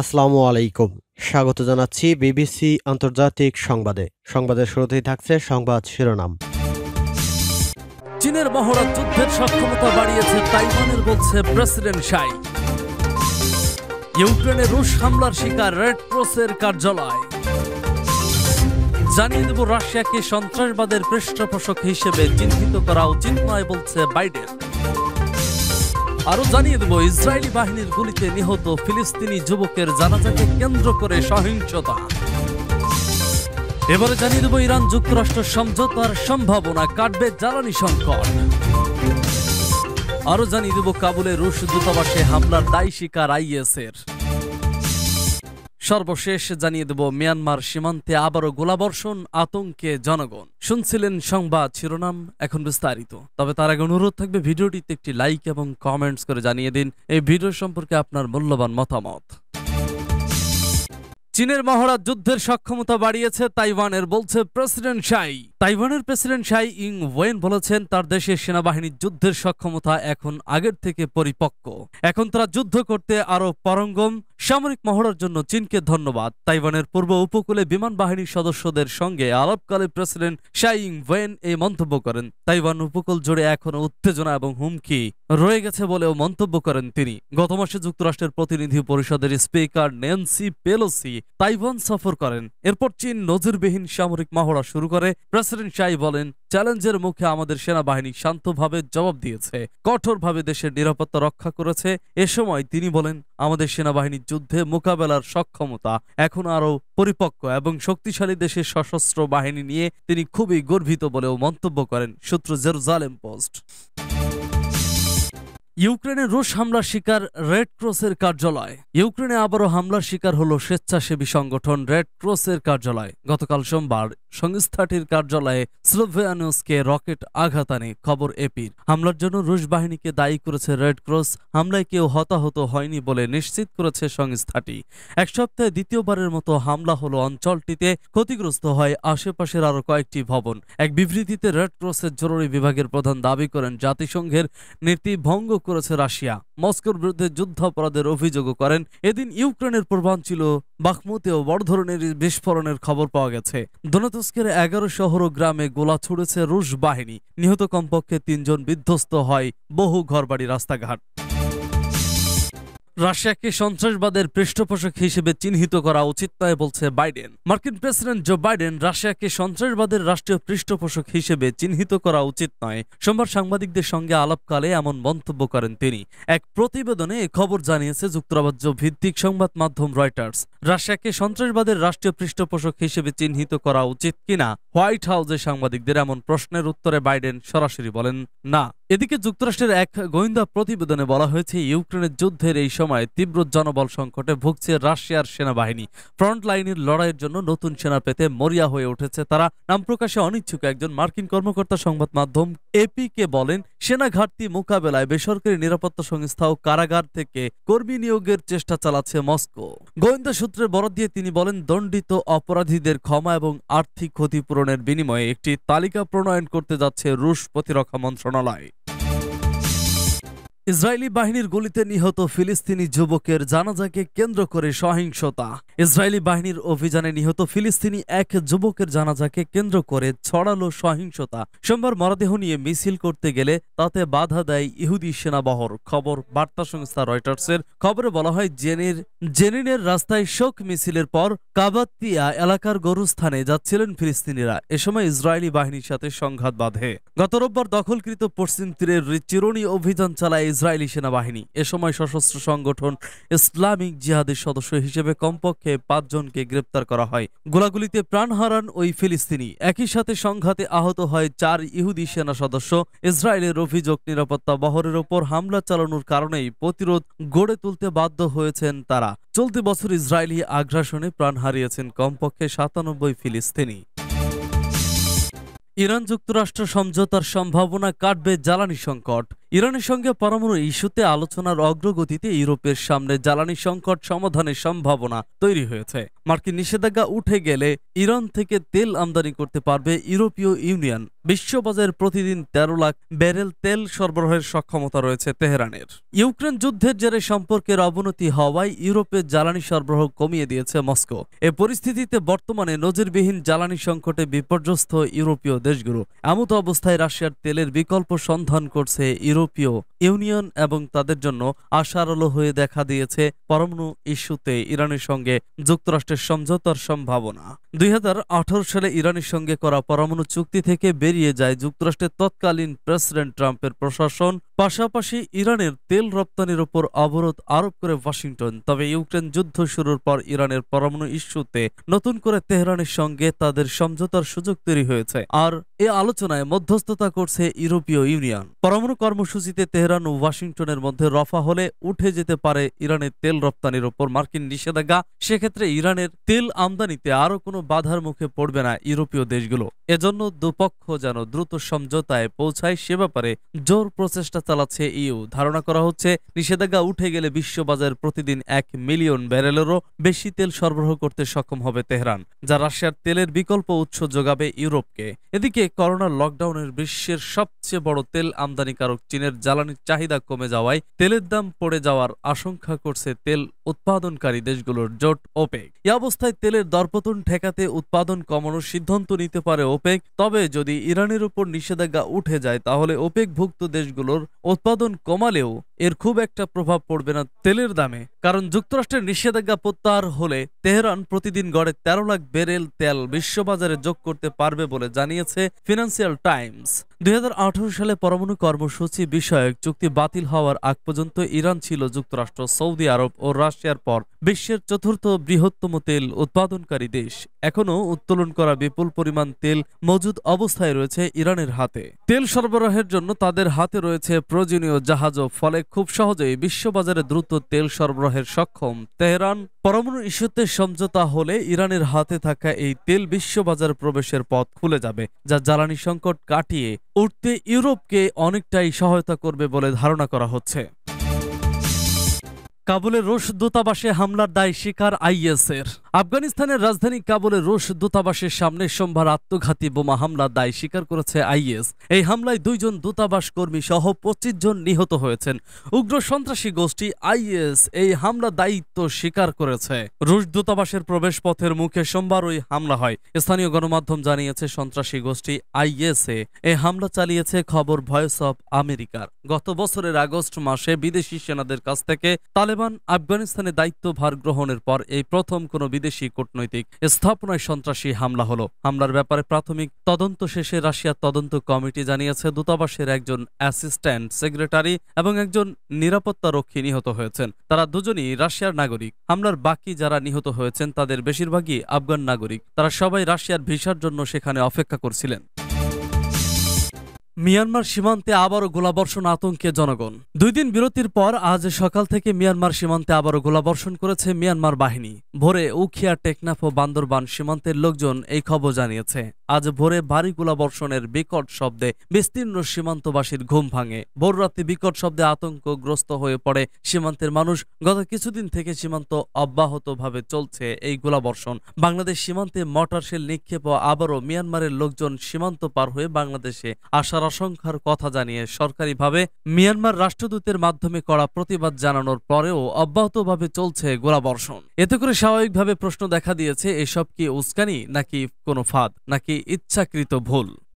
আসসালামু আলাইকুম স্বাগত জানাচ্ছি বিবিসি আন্তর্জাতিক সংবাদে সংবাদের শুরুতেই থাকছে সংবাদ শিরোনাম চীনের মহড়া যুদ্ধের সক্ষমতা বাড়িয়েছে তাইওয়ানের বলছে প্রেসিডেন্ট শাই ইউক্রেনে রুশ হামলার শিকার রেড ক্রসের কার্যালয় জানিয়ে দেব রাশিয়াকে সন্ত্রাসবাদের পৃষ্ঠপোষক হিসেবে চিহ্নিত করা উচিত নয় বলছে বাইডেন আরো জানিয়ে দেব ইসরায়েলি বাহিনীর গুলিতে নিহত ফিলিস্তিনি যুবকের জানাজাকে কেন্দ্র করে সহিংসতা এবারে জানিয়ে দেব ইরান যুক্তরাষ্ট্র সমঝোতার সম্ভাবনা কাটবে জ্বালানি সংকট আরো জানিয়ে দেব কাবুলে রুশ দূতাবাসে হামলার দায় শিকার আইএসের সর্বশেষ জানিয়ে দেব মিয়ানমার সীমান্তে আবারও গোলাবর্ষণ আতঙ্কে জনগণ শুনছিলেন সংবাদ শিরোনাম এখন বিস্তারিত তবে তার আগে অনুরোধ থাকবে ভিডিওটিতে একটি লাইক এবং কমেন্টস করে জানিয়ে দিন এই ভিডিও সম্পর্কে আপনার মূল্যবান মতামত চীনের মহড়া যুদ্ধের সক্ষমতা বাড়িয়েছে তাইওয়ানের বলছে প্রেসিডেন্ট শাই তাইওয়ানের প্রেসিডেন্ট শাই ইং ওয়েন বলেছেন তার দেশের সেনাবাহিনীর যুদ্ধের সক্ষমতা এখন আগের থেকে পরিপক্ক এখন তারা যুদ্ধ করতে আরও পরঙ্গম সামরিক মহড়ার জন্য চীনকে ধন্যবাদ তাইওয়ানের পূর্ব উপকূলে বিমান বাহিনীর সদস্যদের সঙ্গে আলাপকালে প্রেসিডেন্ট শাইং ওয়েন এই মন্তব্য করেন তাইওয়ান উপকূল জুড়ে এখনও উত্তেজনা এবং হুমকি রয়ে গেছে বলেও মন্তব্য করেন তিনি গত মাসে যুক্তরাষ্ট্রের প্রতিনিধি পরিষদের স্পিকার নেন্সি পেলোসি তাইওয়ান সফর করেন এরপর চীন নজিরবিহীন সামরিক মহড়া শুরু করে প্রেসিডেন্ট শাই বলেন চ্যালেঞ্জের মুখে আমাদের সেনাবাহিনী শান্তভাবে জবাব দিয়েছে কঠোরভাবে দেশের নিরাপত্তা রক্ষা করেছে এ সময় তিনি বলেন আমাদের সেনাবাহিনীর যুদ্ধে মোকাবেলার সক্ষমতা এখন আরও পরিপক্ক এবং শক্তিশালী দেশের সশস্ত্র বাহিনী নিয়ে তিনি খুবই গর্বিত বলেও মন্তব্য করেন সূত্র জেরুজালেম পোস্ট ইউক্রেনে রুশ হামলার শিকার রেড ক্রসের কার্যালয় ইউক্রেনে আবারও হামলার শিকার হল স্বেচ্ছাসেবী সংগঠন রেড ক্রসের কার্যালয় গতকাল সোমবার সংস্থাটির কার্যালয়ে স্লোভেয়ানোসকে রকেট আঘাত আনে খবর এপির হামলার জন্য রুশ বাহিনীকে দায়ী করেছে রেড ক্রস হামলায় কেউ হতাহত হয়নি বলে নিশ্চিত করেছে সংস্থাটি এক সপ্তাহে দ্বিতীয়বারের মতো হামলা হলো অঞ্চলটিতে ক্ষতিগ্রস্ত হয় আশেপাশের আরও কয়েকটি ভবন এক বিবৃতিতে রেড ক্রসের জরুরি বিভাগের প্রধান দাবি করেন জাতিসংঘের নীতি ভঙ্গ করেছে রাশিয়া মস্কোর বিরুদ্ধে যুদ্ধাপরাধের অভিযোগও করেন এদিন ইউক্রেনের পূর্বাঞ্চল বাখমুতেও বড় ধরনের বিস্ফোরণের খবর পাওয়া গেছে দোনাতস্কের এগারো শহর ও গ্রামে গোলা ছুড়েছে রুশ বাহিনী নিহত কমপক্ষে তিনজন বিধ্বস্ত হয় বহু ঘরবাড়ি রাস্তাঘাট রাশিয়াকে সন্ত্রাসবাদের পৃষ্ঠপোষক হিসেবে চিহ্নিত করা উচিত নয় বলছে বাইডেন মার্কিন প্রেসিডেন্ট জো বাইডেন রাশিয়াকে সন্ত্রাসবাদের রাষ্ট্রীয় পৃষ্ঠপোষক হিসেবে চিহ্নিত করা উচিত নয় সোমবার সাংবাদিকদের সঙ্গে আলাপকালে এমন মন্তব্য করেন তিনি এক প্রতিবেদনে খবর জানিয়েছে যুক্তরাজ্য ভিত্তিক সংবাদ মাধ্যম রয়টার্স রাশিয়াকে সন্ত্রাসবাদের রাষ্ট্রীয় পৃষ্ঠপোষক হিসেবে চিহ্নিত করা উচিত কিনা হোয়াইট হাউসে সাংবাদিকদের এমন প্রশ্নের উত্তরে বাইডেন সরাসরি বলেন না এদিকে যুক্তরাষ্ট্রের এক গোয়েন্দা প্রতিবেদনে বলা হয়েছে ইউক্রেনের যুদ্ধের এই সময় তীব্র জনবল সংকটে ভুগছে রাশিয়ার সেনাবাহিনী ফ্রন্ট লাইনের লড়াইয়ের জন্য নতুন সেনা পেতে মরিয়া হয়ে উঠেছে তারা নাম প্রকাশে অনিচ্ছুক একজন মার্কিন কর্মকর্তা সংবাদ মাধ্যম এপিকে বলেন সেনা ঘাটতি মোকাবেলায় বেসরকারি নিরাপত্তা সংস্থা ও কারাগার থেকে কর্মী নিয়োগের চেষ্টা চালাচ্ছে মস্কো গোয়েন্দা সূত্রের বরাদ দিয়ে তিনি বলেন দণ্ডিত অপরাধীদের ক্ষমা এবং আর্থিক ক্ষতিপূরণের বিনিময়ে একটি তালিকা প্রণয়ন করতে যাচ্ছে রুশ প্রতিরক্ষা মন্ত্রণালয় ইসরায়েলি বাহিনীর গুলিতে নিহত ফিলিস্তিনি যুবকের জানাজাকে কেন্দ্র করে সহিংসতা ইসরায়েলি বাহিনীর অভিযানে নিহত ফিলিস্তিনি এক যুবকের জানাজাকে কেন্দ্র করে ছড়ালো সহিংসতা সোমবার মরদেহ নিয়ে মিছিল করতে গেলে তাতে বাধা দেয় ইহুদি সেনাবহর খবর বার্তা সংস্থা রয়টার্সের খবরে বলা হয় জেনের জেনিনের রাস্তায় শোক মিছিলের পর কাবাত্তিয়া এলাকার গরুস্থানে যাচ্ছিলেন ফিলিস্তিনিরা এ সময় ইসরায়েলি বাহিনীর সাথে সংঘাত বাঁধে গত রোববার দখলকৃত পশ্চিম তীরের চিরুনি অভিযান চালায় ইসরায়েলি সেনাবাহিনী এ সময় সশস্ত্র সংগঠন ইসলামিক জিহাদের সদস্য হিসেবে কমপক্ষে পাঁচজনকে গ্রেপ্তার করা হয় গোলাগুলিতে প্রাণ হারান ওই ফিলিস্তিনি একই সাথে সংঘাতে আহত হয় চার ইহুদি সেনা সদস্য ইসরায়েলের অভিযোগ নিরাপত্তা বহরের ওপর হামলা চালানোর কারণেই প্রতিরোধ গড়ে তুলতে বাধ্য হয়েছেন তারা চলতি বছর ইসরায়েলি আগ্রাসনে প্রাণ হারিয়েছেন কমপক্ষে সাতানব্বই ফিলিস্তিনি ইরান যুক্তরাষ্ট্র সমঝোতার সম্ভাবনা কাটবে জ্বালানি সংকট ইরানের সঙ্গে পরমাণু ইস্যুতে আলোচনার অগ্রগতিতে ইউরোপের সামনে জ্বালানি সংকট সমাধানের সম্ভাবনা তৈরি হয়েছে মার্কিন নিষেধাজ্ঞা উঠে গেলে ইরান থেকে তেল আমদানি করতে পারবে ইউরোপীয় ইউনিয়ন বিশ্ববাজারে প্রতিদিন তেরো লাখ ব্যারেল তেল সরবরাহের সক্ষমতা রয়েছে তেহরানের ইউক্রেন যুদ্ধের জেরে সম্পর্কের অবনতি হওয়ায় ইউরোপের জ্বালানি সরবরাহ কমিয়ে দিয়েছে মস্কো এ পরিস্থিতিতে বর্তমানে নজিরবিহীন জ্বালানি সংকটে বিপর্যস্ত ইউরোপীয় দেশগুলো এমত অবস্থায় রাশিয়ার তেলের বিকল্প সন্ধান করছে ইউরোপ ইউরোপীয় ইউনিয়ন এবং তাদের জন্য আশার আলো হয়ে দেখা দিয়েছে পরমাণু ইস্যুতে ইরানের সঙ্গে যুক্তরাষ্ট্রের সমঝোতার সম্ভাবনা দুই সালে ইরানের সঙ্গে করা পরমাণু চুক্তি থেকে বেরিয়ে যায় যুক্তরাষ্ট্রের তৎকালীন প্রেসিডেন্ট ট্রাম্পের প্রশাসন পাশাপাশি ইরানের তেল রপ্তানির ওপর অবরোধ আরোপ করে ওয়াশিংটন তবে ইউক্রেন যুদ্ধ শুরুর পর ইরানের পরমাণু ইস্যুতে নতুন করে তেহরানের সঙ্গে তাদের সমঝোতার সুযোগ তৈরি হয়েছে আর এ আলোচনায় মধ্যস্থতা করছে ইউরোপীয় ইউনিয়ন পরমাণু কর্মসূচিতে তেহরান ও ওয়াশিংটনের মধ্যে রফা হলে উঠে যেতে পারে ইরানের তেল রপ্তানির ওপর মার্কিন নিষেধাজ্ঞা সেক্ষেত্রে ইরানের তেল আমদানিতে আরও কোনো বাধার মুখে পড়বে না ইউরোপীয় দেশগুলো এজন্য দুপক্ষ যেন দ্রুত সমঝোতায় পৌঁছায় সে ব্যাপারে জোর প্রচেষ্টা চালাচ্ছে ইউ ধারণা করা হচ্ছে নিষেধাজ্ঞা উঠে গেলে বিশ্ববাজার প্রতিদিন এক মিলিয়ন ব্যারেলেরও বেশি তেল সরবরাহ করতে সক্ষম হবে তেহরান যা রাশিয়ার তেলের বিকল্প উৎস যোগাবে ইউরোপকে এদিকে করোনা লকডাউনের বিশ্বের সবচেয়ে বড় তেল আমদানিকারক চীনের জ্বালানির চাহিদা কমে যাওয়ায় তেলের দাম পড়ে যাওয়ার আশঙ্কা করছে তেল উৎপাদনকারী দেশগুলোর জোট ওপেক এ অবস্থায় তেলের দরপতন ঠেকাতে উৎপাদন কমানোর সিদ্ধান্ত নিতে পারে ওপেক তবে যদি ইরানের উপর নিষেধাজ্ঞা উঠে যায় তাহলে ওপেকভুক্ত দেশগুলোর উৎপাদন কমালেও এর খুব একটা প্রভাব পড়বে না তেলের দামে কারণ যুক্তরাষ্ট্রের নিষেধাজ্ঞা প্রত্যাহার হলে তেহরান প্রতিদিন গড়ে তেরো লাখ বেরেল তেল বিশ্ববাজারে যোগ করতে পারবে বলে জানিয়েছে ফিনান্সিয়াল টাইমস দুই সালে পরমাণু কর্মসূচি বিষয়ক চুক্তি বাতিল হওয়ার আগ পর্যন্ত ইরান ছিল যুক্তরাষ্ট্র সৌদি আরব ও রাশিয়ার পর বিশ্বের চতুর্থ বৃহত্তম তেল উৎপাদনকারী দেশ এখনও উত্তোলন করা বিপুল পরিমাণ তেল মজুদ অবস্থায় রয়েছে ইরানের হাতে তেল সরবরাহের জন্য তাদের হাতে রয়েছে প্রয়োজনীয় জাহাজও ফলে খুব সহজেই বিশ্ববাজারে দ্রুত তেল সরবরাহের সক্ষম তেহরান পরমাণু ইস্যুতে সমঝোতা হলে ইরানের হাতে থাকা এই তেল বিশ্ববাজার প্রবেশের পথ খুলে যাবে যা জ্বালানি সংকট কাটিয়ে উঠতে ইউরোপকে অনেকটাই সহায়তা করবে বলে ধারণা করা হচ্ছে কাবুলে রুশ দূতাবাসে হামলার দায় শিকার আইএসের আফগানিস্তানের রাজধানী কাবুলে রুশ দূতাবাসের সামনে সোমবার আত্মঘাতী বোমা হামলার দায় স্বীকার করেছে আইএস এই হামলায় দুইজন দূতাবাস কর্মী সহ পঁচিশ জন নিহত হয়েছেন উগ্র সন্ত্রাসী গোষ্ঠী আইএস এই হামলা দায়িত্ব স্বীকার করেছে রুশ দূতাবাসের প্রবেশ পথের মুখে সোমবার ওই হামলা হয় স্থানীয় গণমাধ্যম জানিয়েছে সন্ত্রাসী গোষ্ঠী আইএস এ হামলা চালিয়েছে খবর ভয়েস অব আমেরিকার গত বছরের আগস্ট মাসে বিদেশি সেনাদের কাছ থেকে তালেবান তালেবান আফগানিস্তানে দায়িত্বভার গ্রহণের পর এই প্রথম কোন বিদেশি কূটনৈতিক স্থাপনায় সন্ত্রাসী হামলা হলো হামলার ব্যাপারে প্রাথমিক তদন্ত শেষে রাশিয়ার তদন্ত কমিটি জানিয়েছে দূতাবাসের একজন অ্যাসিস্ট্যান্ট সেক্রেটারি এবং একজন নিরাপত্তা রক্ষী নিহত হয়েছেন তারা দুজনই রাশিয়ার নাগরিক হামলার বাকি যারা নিহত হয়েছেন তাদের বেশিরভাগই আফগান নাগরিক তারা সবাই রাশিয়ার ভিসার জন্য সেখানে অপেক্ষা করছিলেন মিয়ানমার সীমান্তে আবারও গোলাবর্ষণ আতঙ্কে জনগণ দুই দিন বিরতির পর আজ সকাল থেকে মিয়ানমার সীমান্তে আবারও গোলাবর্ষণ করেছে মিয়ানমার বাহিনী ভোরে উখিয়া টেকনাফ ও বান্দরবান সীমান্তের লোকজন এই খবর জানিয়েছে আজ ভোরে ভারী গোলাবর্ষণের বিকট শব্দে বিস্তীর্ণ সীমান্তবাসীর ঘুম ভাঙে ভোর রাতে বিকট শব্দে আতঙ্কগ্রস্ত হয়ে পড়ে সীমান্তের মানুষ গত কিছুদিন থেকে সীমান্ত অব্যাহতভাবে চলছে এই গোলাবর্ষণ বাংলাদেশ সীমান্তে মটারশেল নিক্ষেপ আবারও মিয়ানমারের লোকজন সীমান্ত পার হয়ে বাংলাদেশে আসার জনসংখ্যার কথা জানিয়ে সরকারিভাবে মিয়ানমার রাষ্ট্রদূতের মাধ্যমে করা প্রতিবাদ জানানোর পরেও অব্যাহতভাবে চলছে গোলাবর্ষণ এতে করে স্বাভাবিকভাবে প্রশ্ন দেখা দিয়েছে এসব কি উস্কানি নাকি কোনো ফাঁদ নাকি ইচ্ছাকৃত ভুল